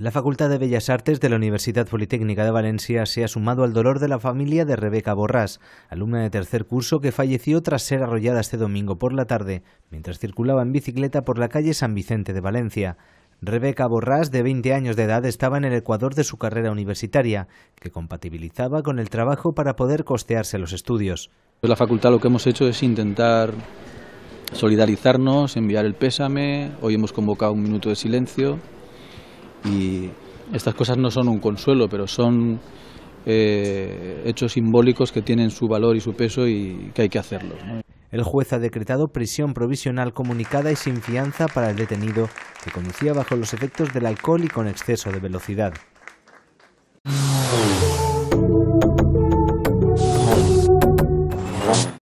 La Facultad de Bellas Artes de la Universidad Politécnica de Valencia se ha sumado al dolor de la familia de Rebeca Borrás, alumna de tercer curso que falleció tras ser arrollada este domingo por la tarde mientras circulaba en bicicleta por la calle San Vicente de Valencia. Rebeca Borrás, de 20 años de edad, estaba en el Ecuador de su carrera universitaria, que compatibilizaba con el trabajo para poder costearse los estudios. La facultad lo que hemos hecho es intentar solidarizarnos, enviar el pésame, hoy hemos convocado un minuto de silencio y estas cosas no son un consuelo, pero son eh, hechos simbólicos que tienen su valor y su peso y que hay que hacerlo. El juez ha decretado prisión provisional comunicada y sin fianza para el detenido que conducía bajo los efectos del alcohol y con exceso de velocidad.